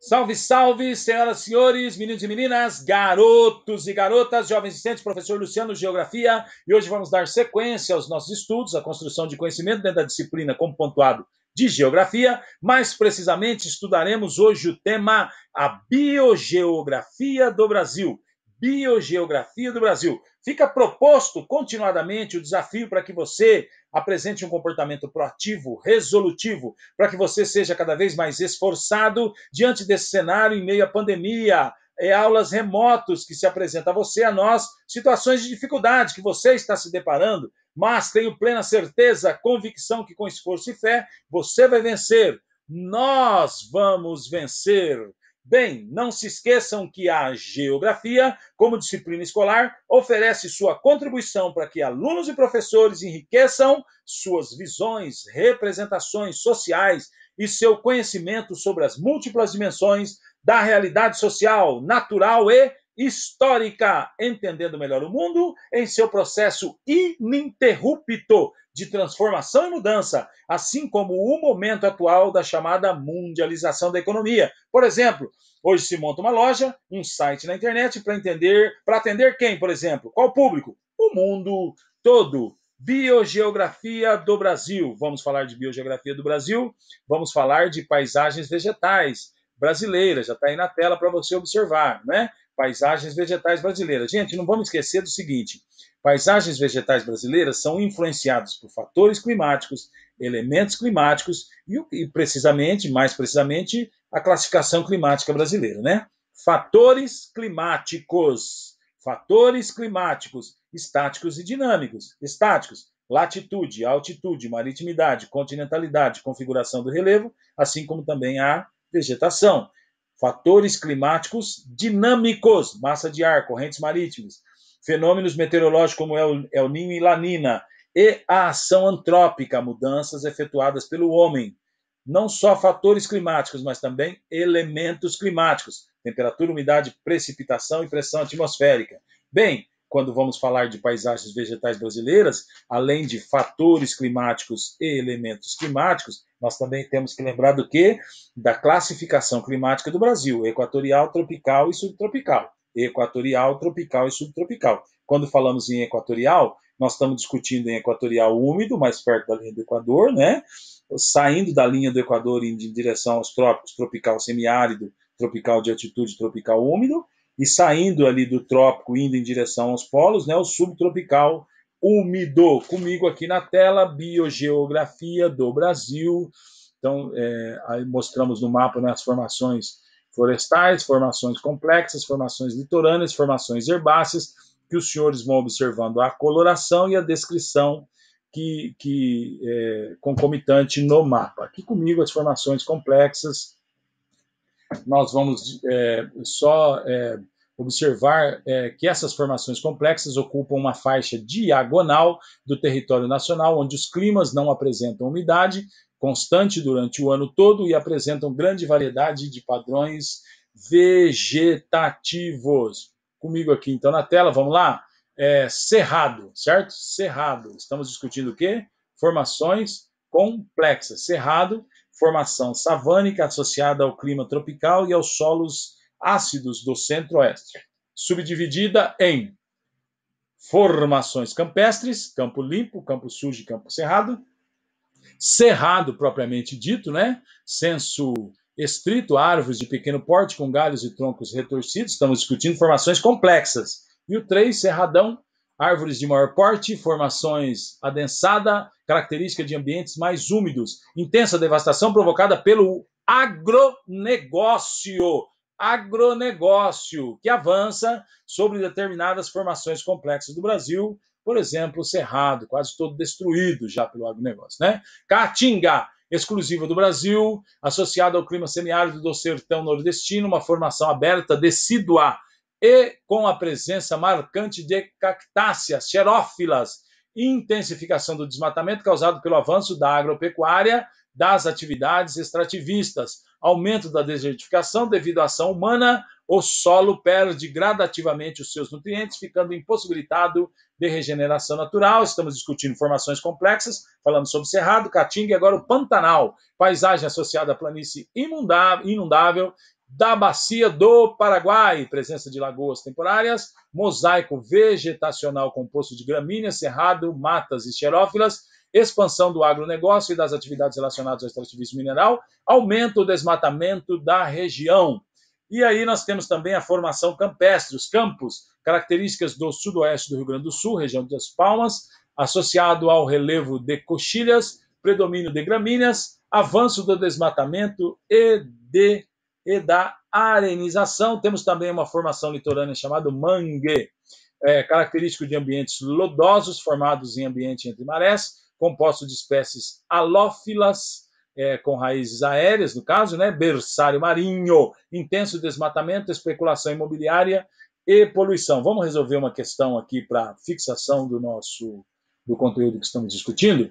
Salve, salve, senhoras e senhores, meninos e meninas, garotos e garotas, jovens assistentes, professor Luciano Geografia, e hoje vamos dar sequência aos nossos estudos, a construção de conhecimento dentro da disciplina como pontuado de Geografia, mais precisamente estudaremos hoje o tema a biogeografia do Brasil. Biogeografia do Brasil. Fica proposto continuadamente o desafio para que você apresente um comportamento proativo, resolutivo, para que você seja cada vez mais esforçado diante desse cenário em meio à pandemia, é, aulas remotos que se apresentam a você, a nós, situações de dificuldade que você está se deparando, mas tenho plena certeza, convicção que com esforço e fé você vai vencer. Nós vamos vencer. Bem, não se esqueçam que a geografia, como disciplina escolar, oferece sua contribuição para que alunos e professores enriqueçam suas visões, representações sociais e seu conhecimento sobre as múltiplas dimensões da realidade social, natural e histórica, entendendo melhor o mundo em seu processo ininterrupto de transformação e mudança, assim como o momento atual da chamada mundialização da economia. Por exemplo, hoje se monta uma loja, um site na internet para entender, para atender quem, por exemplo, qual público? O mundo todo. Biogeografia do Brasil. Vamos falar de biogeografia do Brasil, vamos falar de paisagens vegetais brasileiras, já está aí na tela para você observar, né? Paisagens Vegetais Brasileiras. Gente, não vamos esquecer do seguinte: paisagens vegetais brasileiras são influenciadas por fatores climáticos, elementos climáticos e, e precisamente, mais precisamente, a classificação climática brasileira, né? Fatores climáticos, fatores climáticos, estáticos e dinâmicos. Estáticos, latitude, altitude, maritimidade, continentalidade, configuração do relevo, assim como também a vegetação fatores climáticos dinâmicos, massa de ar, correntes marítimas, fenômenos meteorológicos como El, El Ninho e Lanina, e a ação antrópica, mudanças efetuadas pelo homem. Não só fatores climáticos, mas também elementos climáticos, temperatura, umidade, precipitação e pressão atmosférica. Bem, quando vamos falar de paisagens vegetais brasileiras, além de fatores climáticos e elementos climáticos, nós também temos que lembrar do que? Da classificação climática do Brasil, equatorial, tropical e subtropical. Equatorial, tropical e subtropical. Quando falamos em equatorial, nós estamos discutindo em equatorial úmido, mais perto da linha do Equador, né? Saindo da linha do Equador em direção aos trópicos, tropical semiárido, tropical de altitude, tropical úmido e saindo ali do trópico, indo em direção aos polos, né, o subtropical úmido. Comigo aqui na tela, biogeografia do Brasil. Então, é, aí mostramos no mapa né, as formações florestais, formações complexas, formações litorâneas, formações herbáceas, que os senhores vão observando a coloração e a descrição que, que é, concomitante no mapa. Aqui comigo as formações complexas, nós vamos é, só é, observar é, que essas formações complexas ocupam uma faixa diagonal do território nacional, onde os climas não apresentam umidade constante durante o ano todo e apresentam grande variedade de padrões vegetativos. Comigo aqui, então, na tela, vamos lá? É, cerrado, certo? Cerrado. Estamos discutindo o quê? Formações complexa, cerrado, formação savânica associada ao clima tropical e aos solos ácidos do centro-oeste, subdividida em formações campestres, campo limpo, campo sujo e campo cerrado, cerrado propriamente dito, né? Senso estrito, árvores de pequeno porte com galhos e troncos retorcidos, estamos discutindo formações complexas. E o 3, cerradão árvores de maior porte, formações adensada, característica de ambientes mais úmidos, intensa devastação provocada pelo agronegócio, agronegócio que avança sobre determinadas formações complexas do Brasil, por exemplo, o Cerrado, quase todo destruído já pelo agronegócio, né? Caatinga, exclusiva do Brasil, associada ao clima semiárido do sertão nordestino, uma formação aberta, decídua, e com a presença marcante de cactáceas xerófilas intensificação do desmatamento causado pelo avanço da agropecuária, das atividades extrativistas, aumento da desertificação devido à ação humana, o solo perde gradativamente os seus nutrientes, ficando impossibilitado de regeneração natural. Estamos discutindo formações complexas, falando sobre Cerrado, Caatinga e agora o Pantanal, paisagem associada à planície inundável da bacia do Paraguai, presença de lagoas temporárias, mosaico vegetacional composto de gramíneas, cerrado, matas e xerófilas, expansão do agronegócio e das atividades relacionadas ao extrativismo mineral, aumento do desmatamento da região. E aí nós temos também a formação campestre, os campos, características do sudoeste do Rio Grande do Sul, região das Palmas, associado ao relevo de coxilhas, predomínio de gramíneas, avanço do desmatamento e de e da arenização. Temos também uma formação litorânea chamada mangue, é, característico de ambientes lodosos formados em ambiente entre marés, composto de espécies halófilas, é, com raízes aéreas, no caso, né? berçário marinho, intenso desmatamento, especulação imobiliária e poluição. Vamos resolver uma questão aqui para fixação do nosso do conteúdo que estamos discutindo.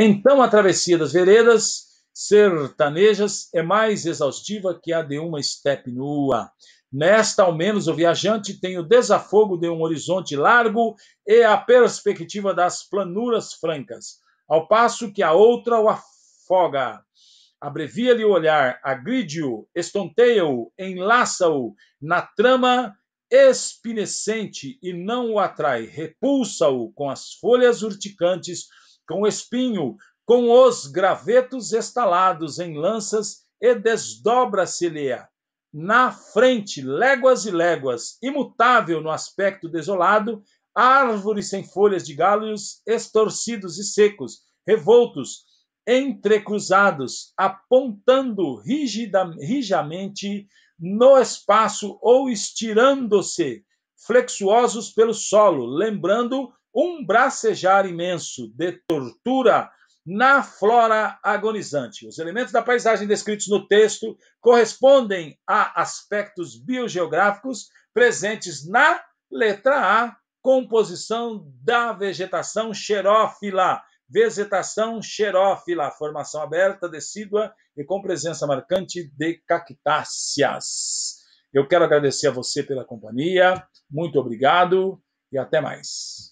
Então, a travessia das veredas sertanejas é mais exaustiva que a de uma estepe nua. Nesta, ao menos, o viajante tem o desafogo de um horizonte largo e a perspectiva das planuras francas, ao passo que a outra o afoga. Abrevia-lhe o olhar, agride-o, estonteia-o, enlaça-o na trama espinescente e não o atrai, repulsa-o com as folhas urticantes, com o espinho, com os gravetos estalados em lanças, e desdobra-se-lhe-a na frente, léguas e léguas, imutável no aspecto desolado, árvores sem folhas de galhos estorcidos e secos, revoltos, entrecruzados, apontando rigida, rijamente no espaço ou estirando-se, flexuosos pelo solo, lembrando um bracejar imenso de tortura na flora agonizante. Os elementos da paisagem descritos no texto correspondem a aspectos biogeográficos presentes na letra A, composição da vegetação xerófila. Vegetação xerófila, formação aberta, decídua e com presença marcante de cactáceas. Eu quero agradecer a você pela companhia, muito obrigado e até mais.